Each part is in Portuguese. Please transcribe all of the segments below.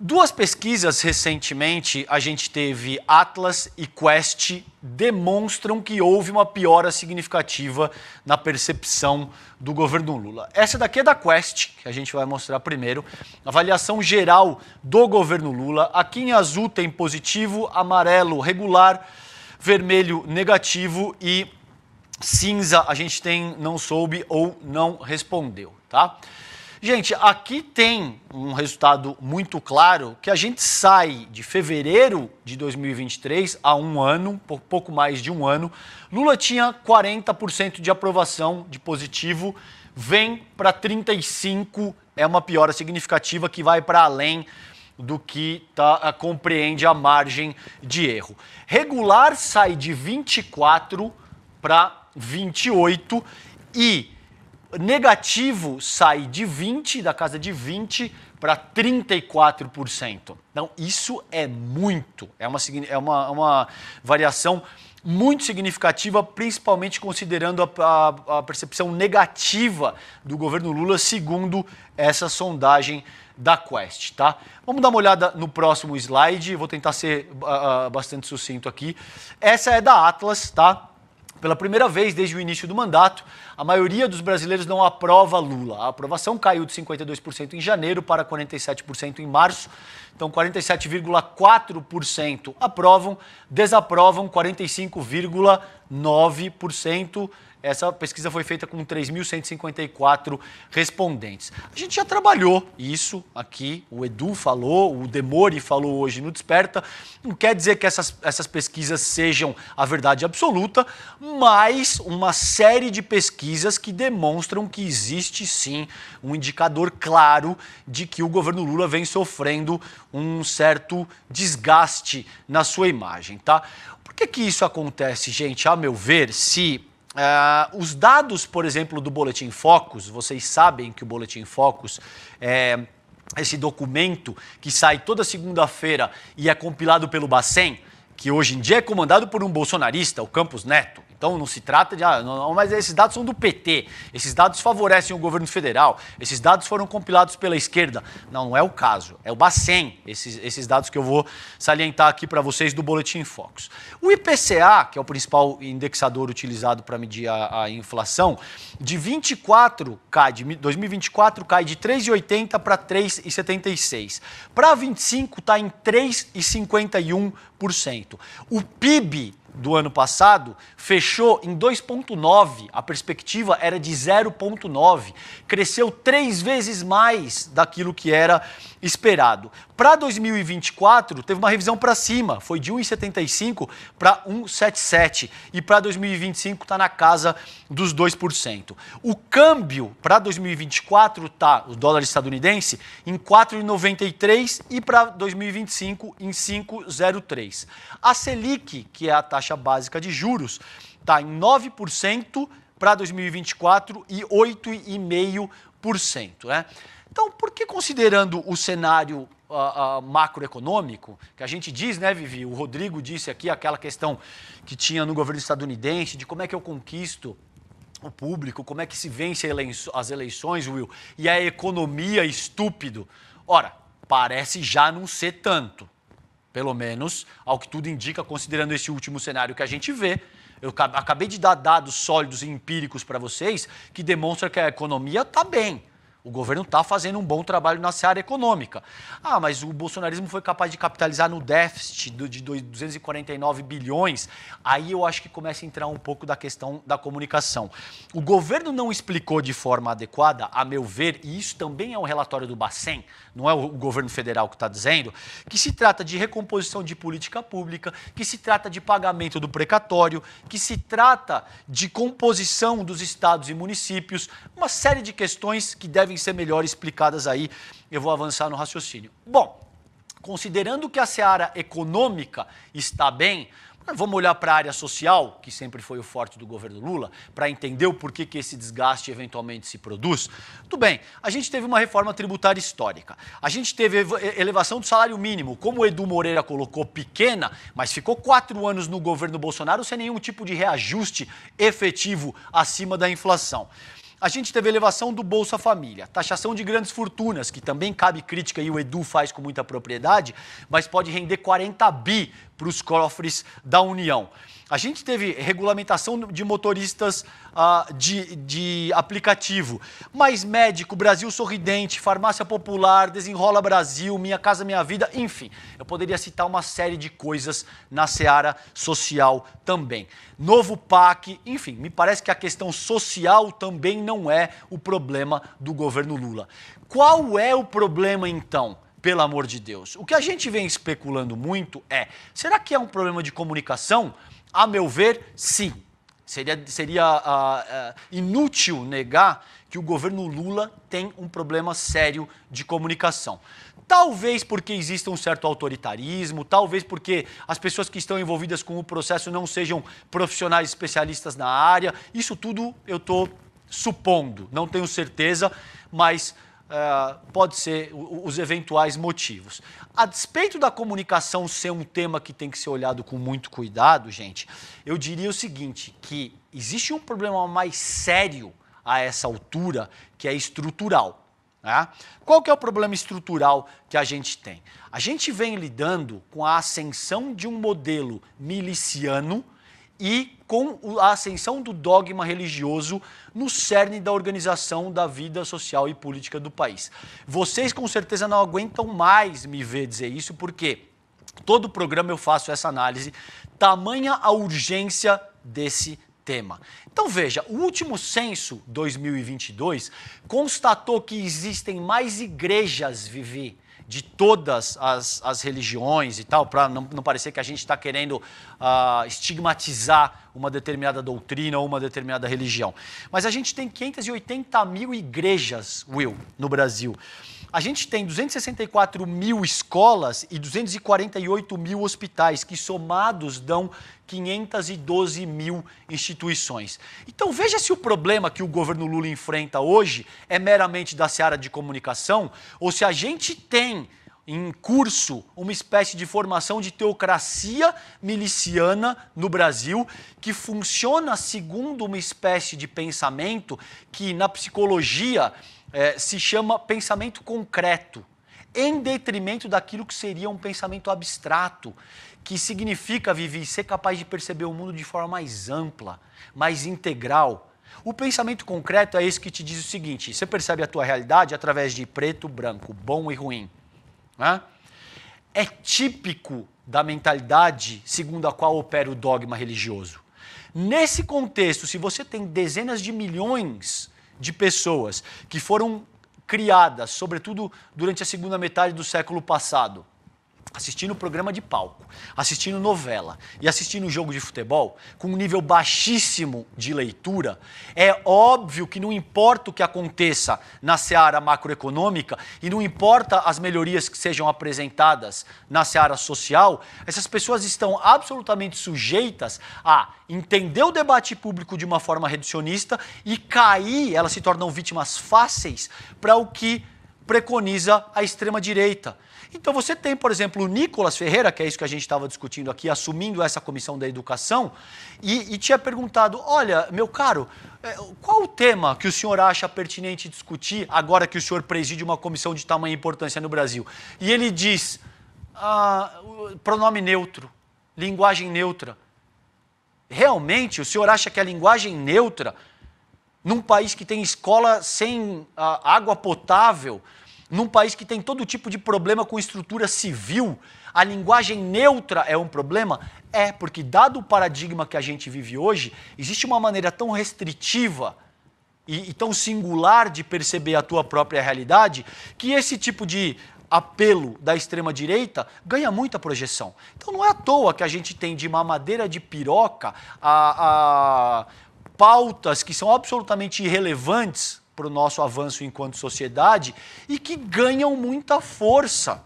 Duas pesquisas recentemente a gente teve Atlas e Quest demonstram que houve uma piora significativa na percepção do governo Lula. Essa daqui é da Quest, que a gente vai mostrar primeiro. Avaliação geral do governo Lula. Aqui em azul tem positivo, amarelo regular, vermelho negativo e cinza a gente tem não soube ou não respondeu, tá? Gente, aqui tem um resultado muito claro que a gente sai de fevereiro de 2023 a um ano, pouco mais de um ano. Lula tinha 40% de aprovação de positivo, vem para 35, é uma piora significativa que vai para além do que tá, compreende a margem de erro. Regular sai de 24 para 28 e negativo sai de 20, da casa de 20 para 34%. Então, isso é muito, é uma, é uma, é uma variação muito significativa, principalmente considerando a, a, a, percepção negativa do governo Lula, segundo essa sondagem da Quest, tá? Vamos dar uma olhada no próximo slide, vou tentar ser uh, bastante sucinto aqui. Essa é da Atlas, tá? Pela primeira vez desde o início do mandato, a maioria dos brasileiros não aprova Lula. A aprovação caiu de 52% em janeiro para 47% em março. Então, 47,4% aprovam, desaprovam 45,9%. Essa pesquisa foi feita com 3.154 respondentes. A gente já trabalhou isso aqui, o Edu falou, o Demori falou hoje no Desperta. Não quer dizer que essas, essas pesquisas sejam a verdade absoluta, mas uma série de pesquisas que demonstram que existe sim um indicador claro de que o governo Lula vem sofrendo um certo desgaste na sua imagem, tá? Por que, que isso acontece, gente? A meu ver, se Uh, os dados, por exemplo, do Boletim Focus, vocês sabem que o Boletim Focus é esse documento que sai toda segunda-feira e é compilado pelo Bacen, que hoje em dia é comandado por um bolsonarista, o Campos Neto. Então não se trata de, ah, não, mas esses dados são do PT, esses dados favorecem o governo federal, esses dados foram compilados pela esquerda. Não, não é o caso. É o Bacen, esses, esses dados que eu vou salientar aqui para vocês do Boletim Focus. O IPCA, que é o principal indexador utilizado para medir a, a, inflação, de 24 cai, de 2024 cai de 3,80 para 3,76. Para 25 está em 3,51%. O PIB do ano passado fechou em 2,9, a perspectiva era de 0,9, cresceu três vezes mais daquilo que era esperado. Para 2024, teve uma revisão para cima, foi de 1,75 para 1,77 e para 2025 está na casa dos 2%. O câmbio para 2024 está, o dólar estadunidense, em 4,93 e para 2025 em 5,03. A Selic, que é a taxa taxa básica de juros. Está em 9% para 2024 e 8,5%. Né? Então, por que considerando o cenário uh, uh, macroeconômico, que a gente diz, né, Vivi? O Rodrigo disse aqui aquela questão que tinha no governo estadunidense de como é que eu conquisto o público, como é que se vence as eleições, Will, e a economia estúpido. Ora, parece já não ser tanto pelo menos, ao que tudo indica, considerando esse último cenário que a gente vê, eu acabei de dar dados sólidos e empíricos para vocês que demonstram que a economia está bem. O governo está fazendo um bom trabalho na área econômica. Ah, mas o bolsonarismo foi capaz de capitalizar no déficit de 249 bilhões. Aí eu acho que começa a entrar um pouco da questão da comunicação. O governo não explicou de forma adequada, a meu ver, e isso também é um relatório do Bacen, não é o governo federal que está dizendo, que se trata de recomposição de política pública, que se trata de pagamento do precatório, que se trata de composição dos estados e municípios, uma série de questões que devem ser melhor explicadas aí. Eu vou avançar no raciocínio. Bom, considerando que a seara econômica está bem, Vamos olhar para a área social, que sempre foi o forte do governo Lula, para entender o porquê que esse desgaste eventualmente se produz. Tudo bem, a gente teve uma reforma tributária histórica. A gente teve elevação do salário mínimo, como o Edu Moreira colocou, pequena, mas ficou quatro anos no governo Bolsonaro sem nenhum tipo de reajuste efetivo acima da inflação. A gente teve elevação do Bolsa Família, taxação de grandes fortunas, que também cabe crítica e o Edu faz com muita propriedade, mas pode render 40 bi para os cofres da União. A gente teve regulamentação de motoristas ah, de, de aplicativo, mas médico, Brasil Sorridente, Farmácia Popular, Desenrola Brasil, Minha Casa Minha Vida, enfim, eu poderia citar uma série de coisas na seara social também. Novo PAC, enfim, me parece que a questão social também não é o problema do governo Lula. Qual é o problema então? Pelo amor de Deus. O que a gente vem especulando muito é: será que é um problema de comunicação? A meu ver, sim. Seria, seria ah, ah, inútil negar que o governo Lula tem um problema sério de comunicação. Talvez porque exista um certo autoritarismo, talvez porque as pessoas que estão envolvidas com o processo não sejam profissionais especialistas na área. Isso tudo eu estou supondo, não tenho certeza, mas ah, pode ser os eventuais motivos. A despeito da comunicação ser um tema que tem que ser olhado com muito cuidado, gente, eu diria o seguinte, que existe um problema mais sério a essa altura, que é estrutural. Né? Qual que é o problema estrutural que a gente tem? A gente vem lidando com a ascensão de um modelo miliciano, e com a ascensão do dogma religioso no cerne da organização da vida social e política do país. Vocês com certeza não aguentam mais me ver dizer isso, porque todo programa eu faço essa análise, tamanha a urgência desse tema. Então veja, o último censo 2022 constatou que existem mais igrejas, Vivi, de todas as, as religiões e tal, para não, não parecer que a gente está querendo uh, estigmatizar uma determinada doutrina ou uma determinada religião. Mas a gente tem 580 mil igrejas, Will, no Brasil. A gente tem 264 mil escolas e 248 mil hospitais, que somados dão 512 mil instituições. Então veja se o problema que o governo Lula enfrenta hoje é meramente da seara de comunicação ou se a gente tem em curso uma espécie de formação de teocracia miliciana no Brasil, que funciona segundo uma espécie de pensamento que na psicologia eh, se chama pensamento concreto, em detrimento daquilo que seria um pensamento abstrato, que significa, e ser capaz de perceber o mundo de forma mais ampla, mais integral. O pensamento concreto é esse que te diz o seguinte: você percebe a tua realidade através de preto, branco, bom e ruim. Né? É típico da mentalidade segundo a qual opera o dogma religioso. Nesse contexto, se você tem dezenas de milhões de pessoas que foram criadas, sobretudo durante a segunda metade do século passado, assistindo programa de palco, assistindo novela e assistindo jogo de futebol, com um nível baixíssimo de leitura, é óbvio que não importa o que aconteça na seara macroeconômica e não importa as melhorias que sejam apresentadas na seara social, essas pessoas estão absolutamente sujeitas a entender o debate público de uma forma reducionista e cair, elas se tornam vítimas fáceis para o que preconiza a extrema-direita. Então você tem, por exemplo, o Nicolas Ferreira, que é isso que a gente estava discutindo aqui, assumindo essa comissão da educação, e, e, tinha perguntado: olha, meu caro, eh, qual o tema que o senhor acha pertinente discutir agora que o senhor preside uma comissão de tamanha importância no Brasil? E ele diz: ah, pronome neutro, linguagem neutra. Realmente, o senhor acha que a linguagem neutra num país que tem escola sem a, ah, água potável, num país que tem todo tipo de problema com estrutura civil, a linguagem neutra é um problema? É, porque dado o paradigma que a gente vive hoje, existe uma maneira tão restritiva e, e tão singular de perceber a tua própria realidade que esse tipo de apelo da extrema-direita ganha muita projeção. Então não é à toa que a gente tem de mamadeira de piroca a, a pautas que são absolutamente irrelevantes para o nosso avanço enquanto sociedade e que ganham muita força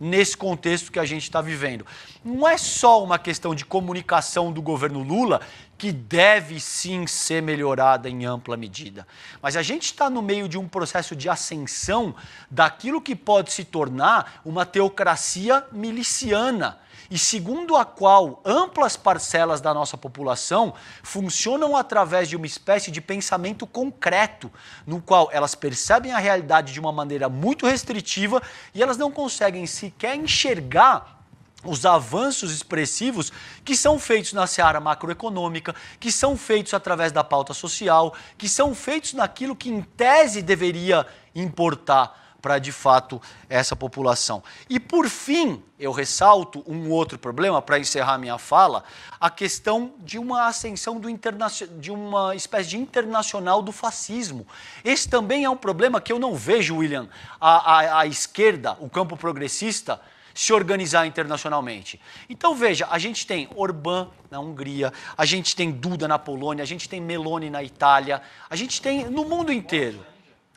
nesse contexto que a gente está vivendo. Não é só uma questão de comunicação do governo Lula que deve sim ser melhorada em ampla medida. Mas a gente está no meio de um processo de ascensão daquilo que pode se tornar uma teocracia miliciana. E segundo a qual amplas parcelas da nossa população funcionam através de uma espécie de pensamento concreto, no qual elas percebem a realidade de uma maneira muito restritiva e elas não conseguem sequer enxergar os avanços expressivos que são feitos na seara macroeconômica, que são feitos através da pauta social, que são feitos naquilo que em tese deveria importar para de fato essa população. E por fim, eu ressalto um outro problema para encerrar minha fala, a questão de uma ascensão do de uma espécie de internacional do fascismo. Esse também é um problema que eu não vejo, William, a, a, a esquerda, o campo progressista se organizar internacionalmente. Então veja, a gente tem Orbán na Hungria, a gente tem Duda na Polônia, a gente tem Meloni na Itália, a gente tem no mundo inteiro.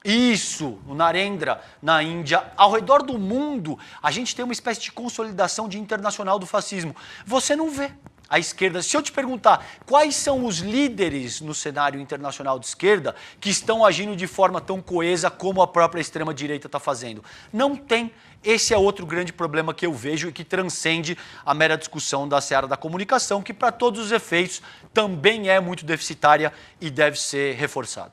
Isso, o Narendra na Índia, ao redor do mundo, a gente tem uma espécie de consolidação de internacional do fascismo. Você não vê à esquerda. Se eu te perguntar quais são os líderes no cenário internacional de esquerda que estão agindo de forma tão coesa como a própria extrema-direita está fazendo, não tem. Esse é outro grande problema que eu vejo e que transcende a mera discussão da seara da comunicação, que, para todos os efeitos, também é muito deficitária e deve ser reforçada.